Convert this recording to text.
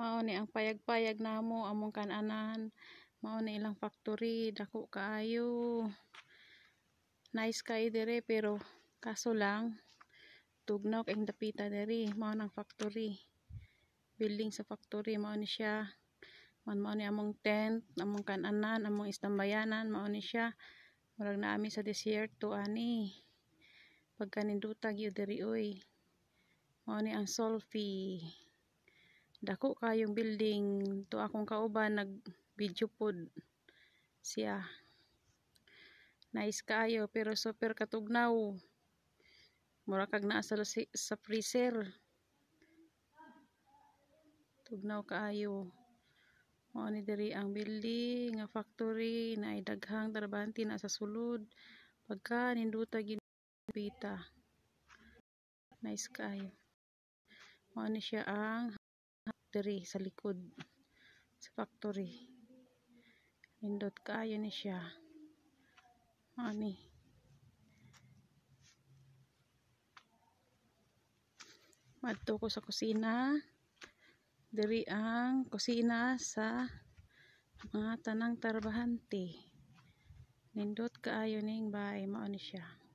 mao ni ang payag-payag mo among kananan mao ilang factory dako kaayo nice kay dire pero kaso lang tugnok ang dapita diri mao nang factory building sa factory mao siya man mao among tent among kananan among istambayanan mao ni siya murag na ami sa desierto ani pagka nindutag yun dire oy mao ang solfi dako kayong building to akong kauban nag video pod siya nice kayo pero super katugnaw mura kag naa sa, sa freezer tugnaw kaayo mao ni diri ang building nga factory na ay daghang trabahante na sa sulod pagka ninduta ginpita nice kayo mao ni siya ang factory sa likod sa factory ka kaayo ni siya ani madto ko sa kusina diri ang kusina sa mga tanang tarbahante nindot kaayo ning bay mao ni siya